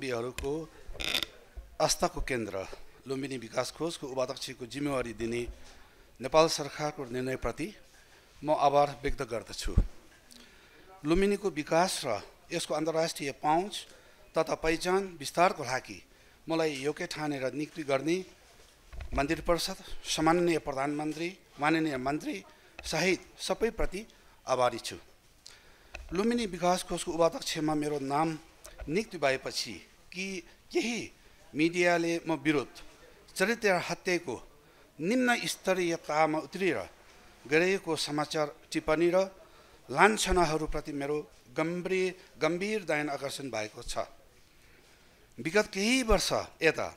धर्मावलम्बीहरूको आस्थाको केन्द्र लुम्बिनी विकास कोषको उपाध्यक्षको जिम्मेवारी दिने नेपाल सरकारको निर्णयप्रति म आभार व्यक्त गर्दछु लुम्बिनीको विकास र यसको अन्तर्राष्ट्रिय पहुँच तथा पहिचान विस्तारको लागि मलाई योग्य ठानेर नियुक्ति गर्ने मन्दिर परिषद सामान्य प्रधानमन्त्री माननीय मन्त्री सहित सबैप्रति आभारी छु लुम्बिनी विकास कोषको उपाध्यक्षमा मेरो नाम नियुक्ति भएपछि कि केही मिडियाले म विरोध चरित्र हत्याको निम्न स्तरीयतामा उत्रिएर गरिएको समाचार टिप्पणी र लान्छनाहरूप्रति मेरो गम्भीर गम्भीर दायन आकर्षण भएको छ विगत केही वर्ष यता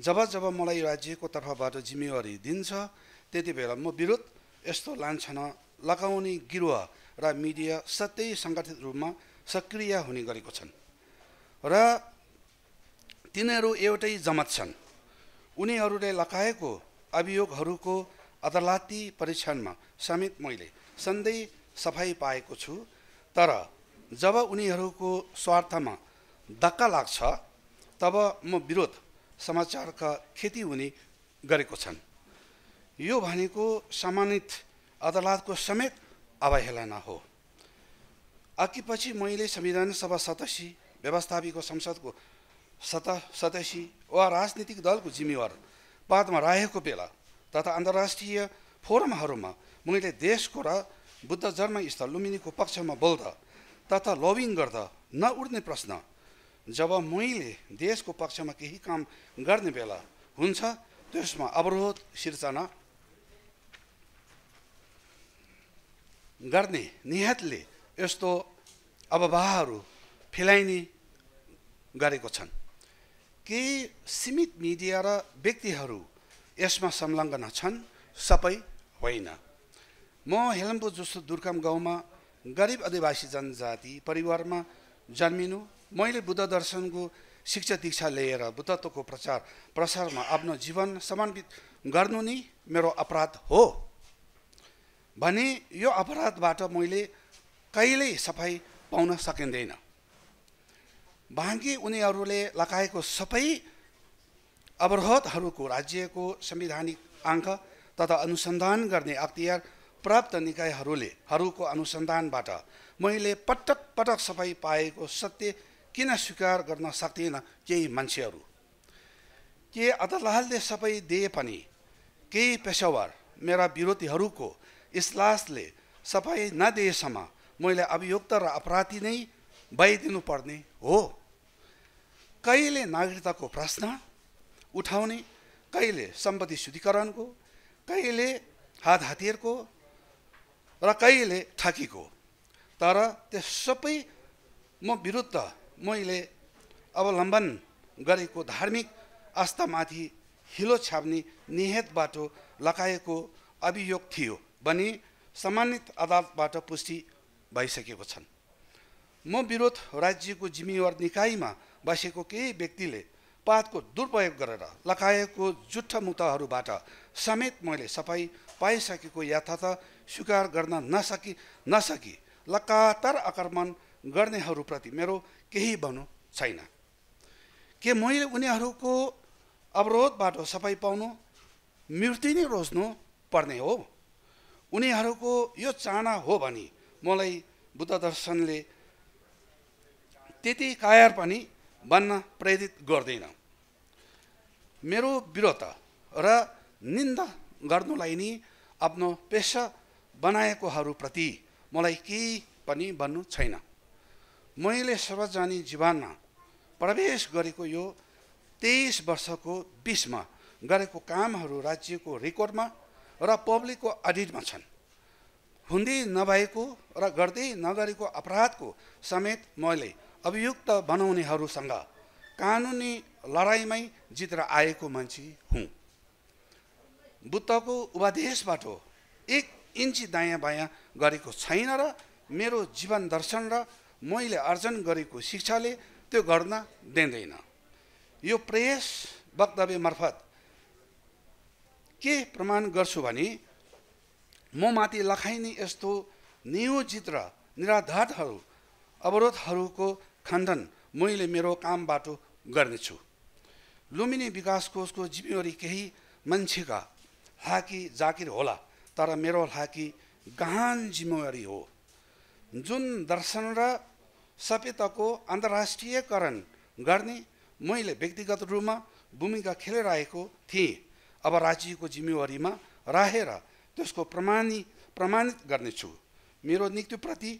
जब जब मलाई राज्यको तर्फबाट जिम्मेवारी दिन्छ त्यति बेला म विरोध यस्तो लान्छना लगाउने गिरोह र मिडिया सत्यै सङ्गठित रूपमा सक्रिय हुने गरेको छन् र तिनीहरू एउटै जमत छन् उनीहरूले लगाएको अभियोगहरूको अदालती परीक्षणमा समेत मैले सधैँ सफाइ पाएको छु तर जब उनीहरूको स्वार्थमा धक्का लाग्छ तब म विरोध समाचारका खेती हुने गरेको छन् यो भनेको सम्मानित अदालतको समेत अवहेलना हो अघिपछि मैले संविधान सभा सदस्य व्यवस्थापिको संसदको सत सदस्यी वा राजनीतिक दलको जिम्मेवार पदमा रहेको बेला तथा अन्तर्राष्ट्रिय फोरमहरूमा मैले देशको र बुद्ध जन्मस्थल लुम्बिनीको पक्षमा बोल्दा तथा लबिङ गर्दा नउठ्ने प्रश्न जब मैले देशको पक्षमा केही काम गर्ने बेला हुन्छ त्यसमा अवरोध सिर्जना गर्ने निहतले यस्तो अववाहहरू फेलाइने गरेको छन् केही सीमित मिडिया र व्यक्तिहरू यसमा संलग्न छन् सबै होइन म हेलम्बु जस्तो दुर्गम गाउँमा गरिब आदिवासी जनजाति परिवारमा जन्मिनु मैले बुद्ध दर्शनको शिक्षा दीक्षा लिएर बुद्धत्वको प्रचार प्रसारमा आफ्नो जीवन समन्वित गर्नु नै मेरो अपराध हो भने यो अपराधबाट मैले कहिल्यै सफाइ पाउन सकिँदैन बाँकी उनीहरूले लगाएको सबै अवरोधहरूको राज्यको संवैधानिक अङ्क तथा अनुसन्धान गर्ने अख्तियार प्राप्त निकायहरूले हरूको अनुसन्धानबाट मैले पटक पटक सफाइ पाएको सत्य किन स्वीकार गर्न सक्दिनँ केही मान्छेहरू के अदालतले सबै दिए पनि केही पेसावर मेरा विरोधीहरूको इस्लासले सफाइ नदिएसम्म मैले अभियुक्त र अपराधी नै भइदिनु पर्ने हो कहिले नागरिकताको प्रश्न उठाउने कहिले सम्पत्ति शुद्धिकरणको कहिले हात हतियारको र कहिले ठकीको तर त्यो सबै म विरुद्ध मैले अवलम्बन गरेको धार्मिक आस्थामाथि हिलो छाप्ने निहेत बाटो लगाएको अभियोग थियो भने सम्मानित अदालतबाट पुष्टि भइसकेको छन् म विरोध राज्यको जिम्मेवार निकायमा बसेको केही व्यक्तिले पातको दुरुपयोग गरेर लगाएको जुठा मुक्तहरूबाट समेत मैले सफाइ पाइसकेको यथार्थ स्वीकार गर्न नसकी नसकी लगातार आक्रमण गर्नेहरूप्रति मेरो केही भन्नु छैन के मैले उनीहरूको अवरोधबाट सफाइ पाउनु मृत्यु नै रोज्नु पर्ने हो उनीहरूको यो चाहना हो भने मलाई बुद्ध दर्शनले त्यति कायर पनि बन्न प्रेरित गर्दैन मेरो विरोध र निन्दा गर्नुलाई नि आफ्नो पेसा बनाएकोहरूप्रति मलाई केही पनि भन्नु छैन मैले सर्वजनी जीवनमा प्रवेश गरेको यो तेइस वर्षको बिचमा गरेको कामहरू राज्यको रेकर्डमा र पब्लिकको अडिटमा छन् हुँदै नभएको र गर्दै नगरेको अपराधको समेत मैले अभियुक्त बनाउनेहरूसँग कानुनी लडाइँमै जितेर आएको मान्छे हुँ बुद्धको उपादेशबाट एक इन्ची दायाँ बायाँ गरेको छैन र मेरो जीवन दर्शन र मैले अर्जन गरेको शिक्षाले त्यो गर्न दिँदैन यो प्रेस वक्तव्य मार्फत के प्रमाण गर्छु भने म माथि लखाइने यस्तो नियोजित र निराधारहरू अवरोधहरूको खण्डन मैले मेरो काम कामबाट गर्नेछु लुम्बिनी विकास कोषको जिम्मेवारी केही मान्छेका हाकी जाकिर होला तर मेरो हाकी गहन जिम्मेवारी हो जुन दर्शन र सभ्यताको अन्तर्राष्ट्रियकरण गर्ने मैले व्यक्तिगत रूपमा भूमिका खेलिरहेको थिएँ अब राज्यको जिम्मेवारीमा राखेर त्यसको प्रमाणी प्रमाणित गर्नेछु मेरो नियुक्तिप्रति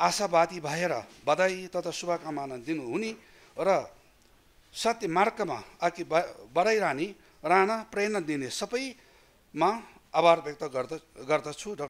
आशावादी भएर बधाई तथा शुभकामना दिनुहुने र सत्य मार्गमा अघि बढाइरहने राणा प्रेरणा दिने सबैमा आभार व्यक्त गर्द गर्दछु